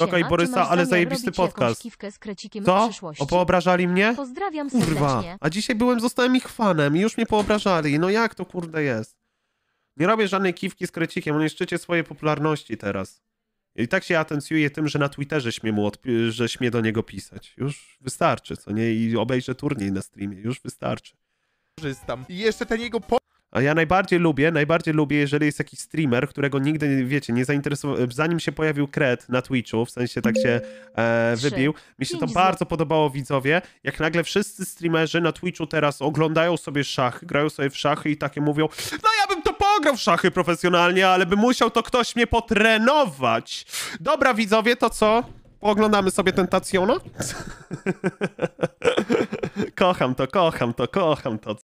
Okej, i Borysa, ale zajebisty podcast. Co? O, poobrażali mnie? Pozdrawiam Kurwa, a dzisiaj byłem, zostałem ich fanem i już mnie poobrażali. No jak to kurde jest? Nie robię żadnej kiwki z krecikiem, on jest szczycie swojej popularności teraz. I tak się atencjuje tym, że na Twitterze śmie, mu że śmie do niego pisać. Już wystarczy, co nie? I obejrzę turniej na streamie, już wystarczy. Korzystam. I jeszcze ten jego po... A ja najbardziej lubię, najbardziej lubię, jeżeli jest jakiś streamer, którego nigdy, wiecie, nie zainteresował, zanim się pojawił kred na Twitchu, w sensie tak się e, wybił, mi się to bardzo podobało widzowie, jak nagle wszyscy streamerzy na Twitchu teraz oglądają sobie szachy, grają sobie w szachy i takie mówią, no ja bym to pograł w szachy profesjonalnie, ale by musiał to ktoś mnie potrenować. Dobra widzowie, to co? Pooglądamy sobie Tentacjona? kocham to, kocham to, kocham to.